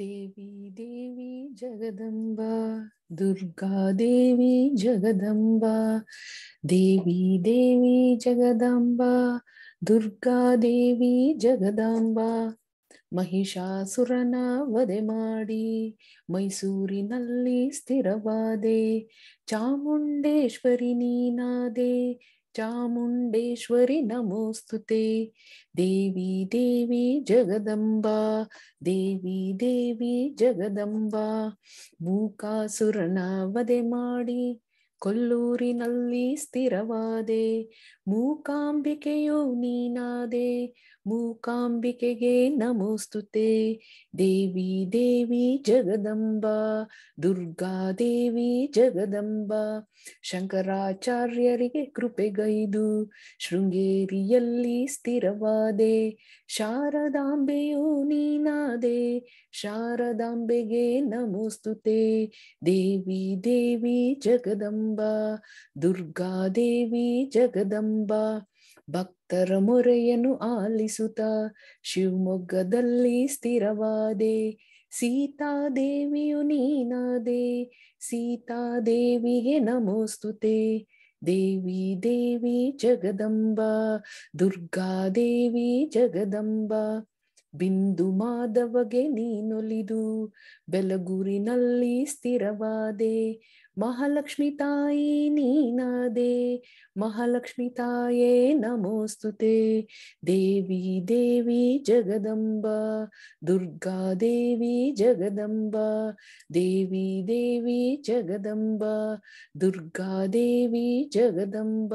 ದೇವಿ ದೇವಿ ಜಗದಂಬ ದುರ್ಗಾ ದೇವಿ ಜಗದಂಬಾ ದೇವಿ ದೇವಿ ಜಗದಾಂಬಾ ದೇವಿ ಜಗದಾಂಬ ಮಹಿಷಾಸುರನ ವಧೆ ಮಾಡಿ ಮೈಸೂರಿನಲ್ಲಿ ಸ್ಥಿರವಾದೆ ಚಾಮುಂಡೇಶ್ವರಿ ನೀನಾದೆ चामुण्डेश्वरि नमोस्तुते देवी देवी जगदम्बा देवी देवी जगदम्बा मूकासुರನ ವಧೆ ಮಾಡಿ ಕೊಲ್ಲೂರಿನಲ್ಲಿ ಸ್ಥಿರವಾದೆ ಮೂಕಾಂಬಿಕೆಯು ನೀನಾದೆ ಮೂಕಾಂಬಿಕೆಗೆ ನಮೋಸ್ತುತೆ ದೇವಿ ದೇವಿ ಜಗದಂಬ ದುರ್ಗಾ ದೇವಿ ಜಗದಂಬ ಶಂಕರಾಚಾರ್ಯರಿಗೆ ಕೃಪೆಗೈದು ಶೃಂಗೇರಿಯಲ್ಲಿ ಸ್ಥಿರವಾದೆ ಶಾರದಾಂಬೆಯು ನೀ ನಾದೆ ಶಾರದಾಂಬೆಗೆ ನಮೋಸ್ತುತೆ ದೇವಿ ದೇವಿ ಜಗದಂಬ ದುರ್ಗಾ ದೇವಿ ಜಗದಂಬ ಭಕ್ತರ ಮೊರೆಯನ್ನು ಆಲಿಸುತ್ತ ಶಿವಮೊಗ್ಗದಲ್ಲಿ ಸ್ಥಿರವಾದೆ ಸೀತಾದೇವಿಯು ನೀನಾದೆ ಸೀತಾದೇವಿಗೆ ನಮೋಸ್ತುತೆ ದೇವಿ ದೇವಿ ಜಗದಂಬ ದುರ್ಗಾ ದೇವಿ ಜಗದಂಬ ಬಿಂದು ಮಾಧವಗೆ ನೀನೊಲಿದು ಬೆಲಗುರಿನಲ್ಲಿ ಸ್ಥಿರವಾದೆ ಮಹಾಲಕ್ಷ್ಮಿ ತಾಯಿ ನೀನಾದೆ ಮಹಾಲಕ್ಷ್ಮಿ ತಾಯೇ ನಮೋಸ್ತುತೆ ದೇವಿ ದೇವಿ ಜಗದಂಬ ದುರ್ಗಾ ದೇವಿ ಜಗದಂಬ ದೇವಿ ದೇವಿ ಜಗದಂಬ ದುರ್ಗಾ ದೇವಿ ಜಗದಂಬ